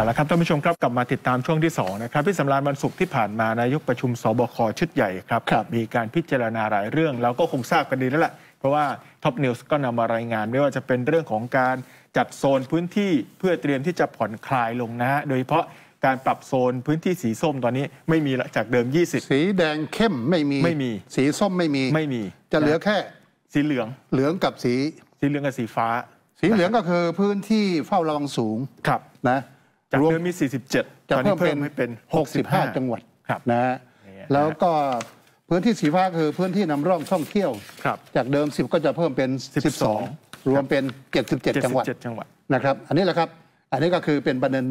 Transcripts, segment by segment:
เอาละครับท่านผู้ชมครับ กลับมาติดตามช่วงที่ 2 นะครับพี่สำราญวันศุกร์ที่ผ่านมานายกประชุมสบคชุดใหญ่ครับรบมีการพิจารณาหลายเรื่องเราก็คงทราบกันดีแล้วแหละเพราะว่าท็อปนิวส์ก็นำมารายงานไม่ว่าจะเป็นเรื่องของการจัดโซนพื้นที่เพื่อเตรียมที่จะผ่อนคลายลงนะฮะโดยเฉพาะการปรับโซนพื้นที่สีส้มตอนนี้ไม่มีละจากเดิม 20 สีแดงเข้มไม่มีไม่มีสีส้มไม่มีไม่มี จะเหลือแค่ สีเหลืองเหลืองกับสี สีเหลืองกับสีฟ้า สีเหลืองก็คือพื้นที่เฝ้าระวังสูงครับนะจากเดิมมี 47จะเพิ่มเป็นเป็น 65 จังหวัดนะฮะ แล้วก็พื้นที่สีฟ้าคือพื้นที่นำร่องท่องเที่ยว จากเดิม 10 ก็จะเพิ่มเป็น 12 รวมเป็น77 จังหวัดนะครับ อันนี้แหละครับ อันนี้ก็คือเป็นประเด็น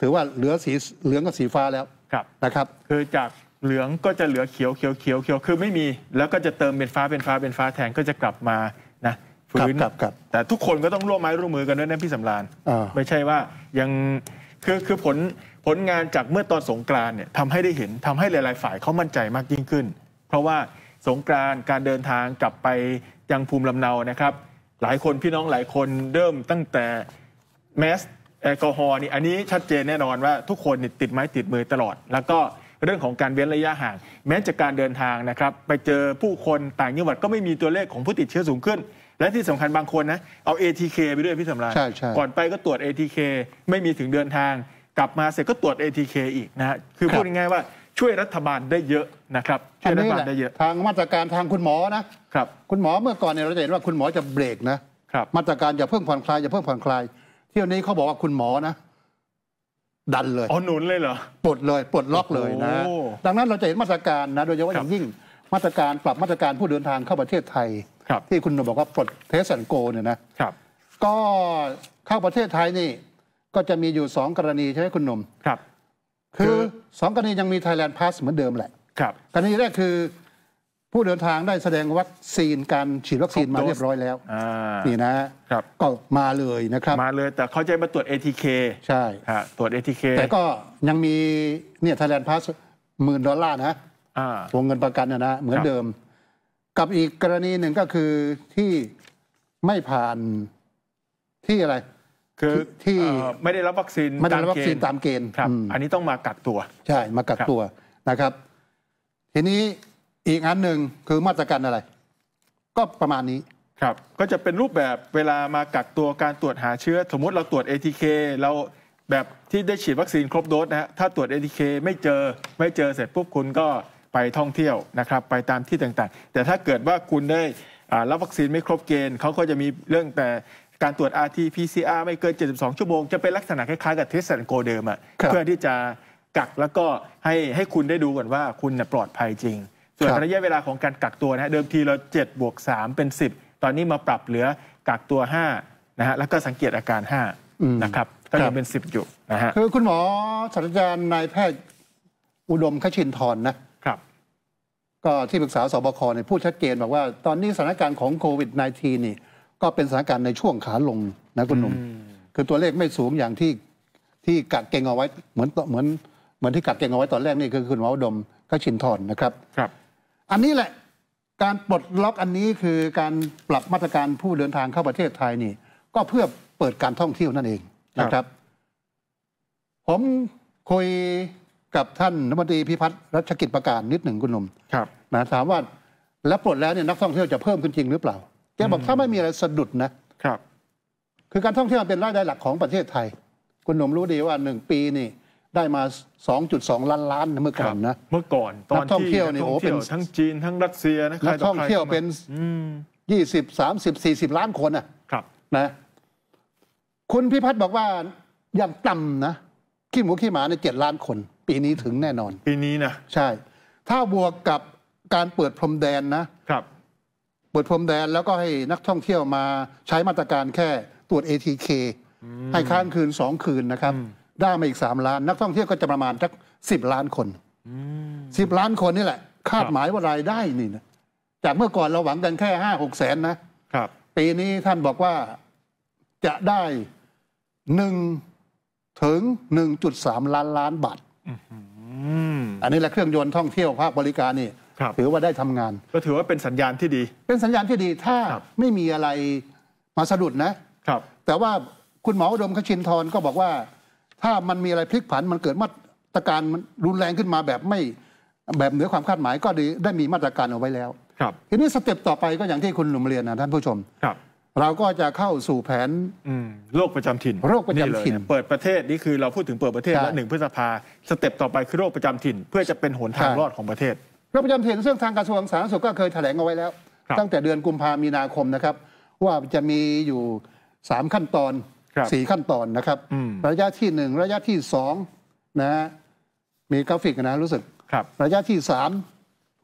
ถือว่าเหลือสีเหลืองกับสีฟ้าแล้วนะครับ คือจากเหลืองก็จะเหลือเขียวเขียวเขียวเขียวคือไม่มี แล้วก็จะเติมเป็นฟ้าเป็นฟ้าเป็นฟ้าแทนก็จะกลับมานะฟื้นแต่ทุกคนก็ต้องร่วมไม้ร่วมมือกันด้วยนะพี่สำราญไม่ใช่ว่ายังคือคือผลผลงานจากเมื่อตอนสงกรานเนี่ยทำให้ได้เห็นทำให้หลาย ๆ ฝ่ายเขามั่นใจมากยิ่งขึ้น เพราะว่าสงกรานการเดินทางกลับไปยังภูมิลำเนานะครับ หลายคนพี่น้องหลายคนเริ่มตั้งแต่แมสแอลกอฮอล์นี่อันนี้ชัดเจนแน่นอนว่าทุกคนนี่ติดไม้ติดมือตลอด แล้วก็เรื่องของการเว้นระยะห่าง แม้จากการเดินทางนะครับไปเจอผู้คนต่างจังหวัดก็ไม่มีตัวเลขของผู้ติดเชื้อสูงขึ้นและที่สำคัญบางคนนะ เอา ATK ไปด้วยพี่สำราญก่อนไปก็ตรวจ ATK ไม่มีถึงเดินทาง กลับมาเสร็จก็ตรวจ ATK อีกนะฮะคือพูดง่ายๆว่าช่วยรัฐบาลได้เยอะนะครับช่วยรัฐบาลได้เยอะ ทางมาตรการทางคุณหมอนะครับคุณหมอเมื่อก่อนเนี่ยเราจะเห็นว่าคุณหมอจะเบรกนะครับมาตรการอย่าเพิ่งผ่อนคลายอย่าเพิ่งผ่อนคลายเที่ยวนี้เขาบอกว่าคุณหมอนะ ดันเลยอ๋อหนุนเลยเหรอปลดเลยปลดล็อกเลยนะดังนั้นเราจะเห็นมาตรการนะ โดยเฉพาะอย่างยิ่งมาตรการปรับมาตรการผู้เดินทางเข้าประเทศไทยที่คุณบอกว่าปลดเทสันโกเนี่ยนะ ครับ ก็เข้าประเทศไทยนี่ ก็จะมีอยู่สองกรณีใช่ไหมคุณหนุ่มครับ คือสองกรณียังมีไทยแลนด์พาสเหมือนเดิมแหละครับกรณีแรกคือผู้เดินทางได้แสดงวัคซีนการฉีดวัคซีนมาเรียบร้อยแล้วนี่นะครับก็มาเลยนะครับ มาเลยแต่เขาจะมาตรวจ ATK ใช่ตรวจ ATK แต่ก็ยังมีเนี่ยไทยแลนด์พาสหมื่นดอลลาร์นะวงเงินประกันนะนะเหมือนเดิมกับอีกกรณีหนึ่งก็คือที่ไม่ผ่านที่อะไร คือที่ไม่ได้รับวัคซีนไม่ได้รับวัคซีนตามเกณฑ์ครับ อันนี้ต้องมากักตัว ใช่ มากักตัวนะครับ ทีนี้อีกอันหนึ่งคือมาตรการอะไร ก็ประมาณนี้ครับ ก็จะเป็นรูปแบบเวลามากักตัวการตรวจหาเชื้อ สมมติเราตรวจ ATK เราแบบที่ได้ฉีดวัคซีนครบโดสนะฮะถ้าตรวจ ATK ไม่เจอ ไม่เจอเสร็จปุ๊บคุณก็ไปท่องเที่ยวนะครับ ไปตามที่ต่างๆ แต่ถ้าเกิดว่าคุณได้รับวัคซีนไม่ครบเกณฑ์เขาก็จะมีเรื่องแต่การตรวจ RT-PCR ไม่เกิน72 ชั่วโมง จะเป็นลักษณะคล้ายๆ กับเทสแอนโกเดิมอะเพื่อที่จะกักแล้วก็ให้ให้คุณได้ดูก่อนว่าคุณปลอดภัยจริง ส่วนระยะเวลาของการกักตัวนะเดิมทีเรา7บวก3เป็น 10 ตอนนี้มาปรับเหลือกักตัว5นะฮะแล้วก็สังเกตอาการ5นะครับก็ยังเป็น10อยู่นะฮะคือคุณหมอศาสตราจารย์นายแพทย์อุดมขชินทร์นะก็ที่ปรึกษาสบคเนี่ยพูดชัดเจนบอกว่าตอนนี้สถานการณ์ของโควิด -19 นี่ ก็เป็นสถานการณ์ในช่วงขาลงนะคุณหนุ่ม คือตัวเลขไม่สูงอย่างที่ที่กัดเก่งเอาไว้เหมือนเหมือนเหมือนที่กัดเก่งเอาไว้ตอนแรกนี่คือคุณวมอดม ก็ชินทรนนะครับ ครับ อันนี้แหละการปลดล็อกอันนี้คือการปรับมาตรการผู้เดินทางเข้าประเทศไทยนี่ ก็เพื่อเปิดการท่องเที่ยวนั่นเองนะครับ ผม คุยกับท่านรัฐมนตรีพิพัฒน์รัชกิจประการนิดหนึ่งคุณหนุ่มครับนะถามว่าแล้วปลดแล้วเนี่ยนักท่องเที่ยวจะเพิ่มขึ้นจริงหรือเปล่าแกบอกถ้าไม่มีอะไรสะดุดนะ ครับ คือการท่องเที่ยวเป็นรายได้หลักของประเทศไทย คุณหนุ่มรู้ดีว่าหนึ่งปีนี่ได้มา 2.2 ล้านล้านเมื่อก่อนนะ เมื่อก่อน ตอนท่องเที่ยวนี่โอ้เป็น ทั้งจีนทั้งรัสเซียนะนักท่องเที่ยวเป็นยี่สิบสามสิบสี่สิบล้านคนอ่ะครับนะคุณพิพัฒน์บอกว่าอย่างต่ำนะขี้หมูขี้หมาในเจ็ดล้านคนปีนี้ถึงแน่นอน ปีนี้นะ ใช่ ถ้าบวกกับการเปิดพรมแดนนะครับเปิดพรมแดนแล้วก็ให้นักท่องเที่ยวมาใช้มาตรการแค่ตรวจ ATK ให้ค้างคืนสองคืนนะครับ ได้มาอีกสามล้าน นักท่องเที่ยวก็จะประมาณสักสิบล้านคน สิบล้านคนนี่แหละ คาดหมายว่ารายได้นี่นะจากเมื่อก่อนเราหวังกันแค่ห้าหกแสนนะครับ ปีนี้ท่านบอกว่าจะได้หนึ่งถึงหนึ่งจุดสามล้านล้านบาทอันนี้แหละ เครื่องยนต์ท่องเที่ยวภาคบริการนี่ ถือว่าได้ทำงานก็ถือว่าเป็นสัญญาณที่ดี เป็นสัญญาณที่ดีถ้าไม่มีอะไรมาสะดุดนะครับ แต่ว่าคุณหมออุดมขชินทร์ก็บอกว่า ถ้ามันมีอะไรพลิกผันมันเกิดมาตรการมันรุนแรงขึ้นมาแบบไม่แบบเหนือความคาดหมายก็ได้มีมาตรการเอาไว้แล้วครับทีนี้สเต็ปต่อไปก็อย่างที่คุณหนุ่มเรียนนะท่านผู้ชมครับเราก็จะเข้าสู่แผน โรคประจำถิ่นโรคประจำถิ่น เปิดประเทศนี่คือเราพูดถึงเปิดประเทศและหนึ่งพฤษภาสเต็ปต่อไปคือโรคประจำถิ่นเพื่อจะเป็นหนทางรอดของประเทศโรคประจำถิ่นซึ่งทางกระทรวงสาธารณสุขก็เคยแถลงเอาไว้แล้ว ตั้งแต่เดือนกุมภามีนาคมนะครับว่าจะมีอยู่สามขั้นตอนสี่ขั้นตอนนะครับ ระยะที่หนึ่งระยะที่สองนะมีกราฟิกนะรู้สึกระยะที่สาม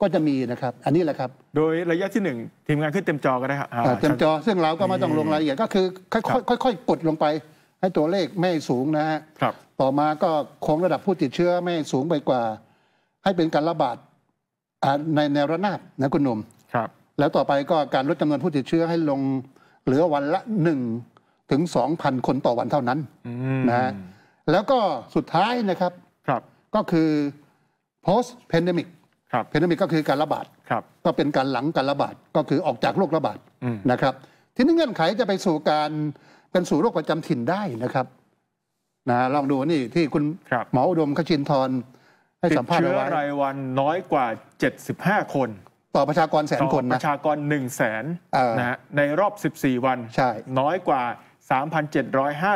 ก็จะมีนะครับ อันนี้แหละครับ โดยระยะที่หนึ่งทีมงานขึ้นเต็มจอก็ได้ครับเต็มจอ ซึ่งเราก็ไม่ต้องลงรายละเอียด ก็คือ ค่อยๆกดลงไป ให้ตัวเลขไม่สูงนะฮะต่อมาก็คงระดับผู้ติดเชื้อ ไม่สูงไปกว่า ให้เป็นการระบาดในแนวระนาบนะคุณหนุ่มครับ แล้วต่อไปก็การลดจำนวนผู้ติดเชื้อให้ลงเหลือวันละหนึ่งถึงสองพันคนต่อวันเท่านั้นนะฮะแล้วก็สุดท้ายนะครับครับก็คือ post pandemic เพนเดมิกก็คือการระบาดก็เป็นการหลังการระบาดก็คือออกจากโรคระบาดนะครับ ทีนี้เงื่อนไขจะไปสู่การเป็นสู่โรคประจำถิ่นได้นะครับนะลองดูนี่ที่คุณหมออุดมขจินทรให้สัมภาษณ์ไว้ติดเชื้อรายวันน้อยกว่า 75 คน ต่อประชากรแสนคนนะประชากร1นึ่งแสนนะในรอบ 14 วัน น้อยกว่า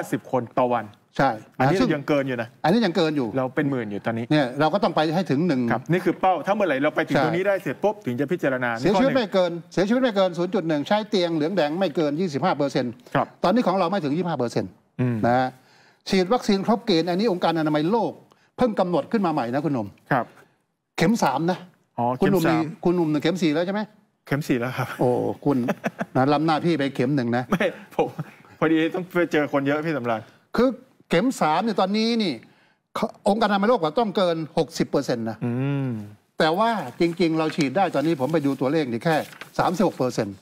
3,750 คนต่อวันใช่ อันนี้ยังเกินอยู่นะ อันนี้ยังเกินอยู่ เราเป็นหมื่นอยู่ตอนนี้ เนี่ยเราก็ต้องไปให้ถึงหนึ่งครับนี่คือเป้า ถ้าเมื่อไหร่เราไปถึงตรงนี้ได้เสร็จปุ๊บถึงจะพิจารณา เสียชีวิตไม่เกิน เสียชีวิตไม่เกิน0งใช้เตียงเหลืองแดงไม่เกิน 25เปอร์เซ็นต์ครับตอนนี้ของเราไม่ถึง 25เปอร์เซ็นต์นะฮะฉีดวัคซีนครบเกณฑ์อันนี้องค์การอนามัยโลก เพิ่งกำหนดขึ้นมาใหม่นะคุณหนุ่มครับ เข็มสามนะ อ๋คุณหนุ่มคุณหนุ่มหนึ่งเข็มสี่แล้วใช่ไหมเข็มสี่แล้วครับโอ้คุณนะล้ำหน้าพี่ไปเข็มหนึ่งนะไม่ผมพอดีต้องไปเจอคนเยอะพี่สำราญคือเข็มสามเนี่ยตอนนี้นี่ องค์การอนามัยโลกว่าต้องเกิน 60เปอร์เซ็นต์นะแต่ว่าจริง ๆ เราฉีดได้ตอนนี้ผมไปดูตัวเลขนี่แค่ 36เปอร์เซ็นต์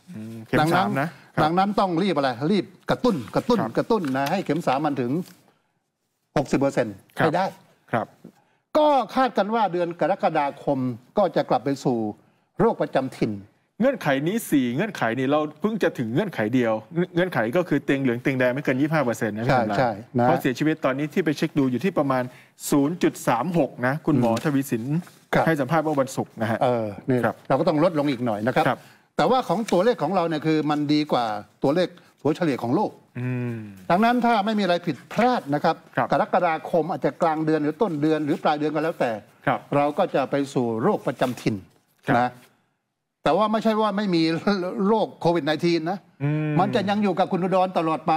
ดังนั้นนะดังนั้นต้องรีบอะไร รีบกระตุ้นกระตุ้น กระตุ้นนะให้เข็มสามมันถึง 60เปอร์เซ็นต์ให้ได้ครับ ก็คาดกันว่าเดือนกรกฎาคมก็จะกลับไปสู่โรคประจำถิ่นเงื่อนไขนี้สี่เงื่อนไขนี่เราเพิ่งจะถึงเงื่อนไขเดียว เงื่อนไขก็คือเตียงเหลืองเตียงแดงไม่เกิน25เปอร์เซ็นต์นะใช่ใช่นะเพราะเสียชีวิตตอนนี้ที่ไปเช็คดูอยู่ที่ประมาณ 0.36 นะ คุณหมอทวีสินให้สัมภาษณ์เมื่อวันศุกร์นะฮะเออนี่เราก็ต้องลดลงอีกหน่อยนะครับ แต่ว่าของตัวเลขของเราเนี่ยคือมันดีกว่าตัวเลขตัวเฉลี่ยของโลกดังนั้นถ้าไม่มีอะไรผิดพลาดนะครับ กรกฎาคมอาจจะกลางเดือนหรือต้นเดือนหรือปลายเดือนก็แล้วแต่เราก็จะไปสู่โรคประจำถิ่นนะแต่ว่าไม่ใช่ว่าไม่มีโรคโควิด -19 นะ มันจะยังอยู่กับคุณอุดรตลอดไป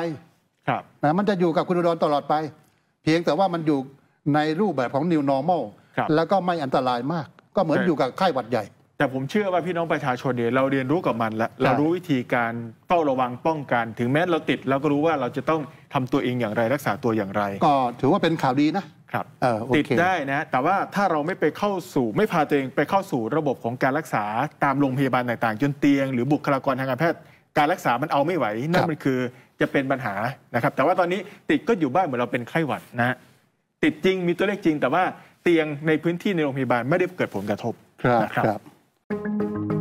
ครับนะ มันจะอยู่กับคุณอุดรตลอดไป เพียงแต่ว่ามันอยู่ในรูปแบบของ new normal แล้วก็ไม่อันตรายมาก ก็เหมือนอยู่กับไข้หวัดใหญ่ แต่ผมเชื่อว่าพี่น้องประชาชนเนี่ยเราเรียนรู้กับมันแล้วเรารู้วิธีการเฝ้าระวังป้องกัน ถึงแม้เราติดเราก็รู้ว่าเราจะต้องทำตัวเองอย่างไรรักษาตัวอย่างไร ก็ถือว่าเป็นข่าวดีนะครับติดได้นะแต่ว่าถ้าเราไม่ไปเข้าสู่ไม่พาตัวเองไปเข้าสู่ระบบของการรักษาตามโรงพยาบาลต่างๆจนเตียงหรือบุคลากรทางการแพทย์ การรักษามันเอาไม่ไหวนั่นมันคือจะเป็นปัญหานะครับ แต่ว่าตอนนี้ติดก็อยู่บ้านเหมือนเราเป็นไข้หวัดนะติดจริงมีตัวเลขจริงแต่ว่าเตียงในพื้นที่ในโรงพยาบาลไม่ได้เกิดผลกระทบนะครับ